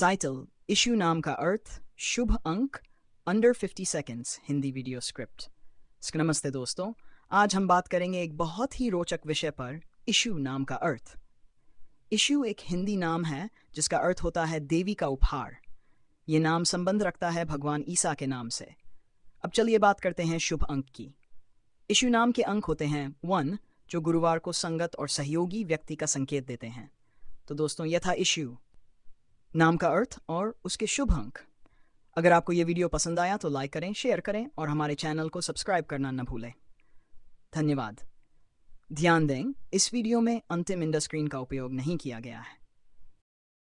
title issue नाम का अर्थ शुभ अंक under 50 seconds Hindi video script नमस्ते दोस्तों आज हम बात करेंगे एक बहुत ही रोचक विषय पर इशू नाम का अर्थ इशू एक हिंदी नाम है जिसका अर्थ होता है देवी का उपहार ये नाम संबंध रखता है भगवान ईसा के नाम से अब चलिए बात करते हैं शुभ अंक की इशू नाम के अंक होते हैं वन जो गुरुवार को संगत और सहयोगी व्यक्ति का संकेत देते हैं तो दोस्तों यथा इशू नाम का अर्थ और उसके शुभ अंक अगर आपको ये वीडियो पसंद आया तो लाइक करें शेयर करें और हमारे चैनल को सब्सक्राइब करना न भूलें धन्यवाद ध्यान दें इस वीडियो में अंतिम इंडस्क्रीन का उपयोग नहीं किया गया है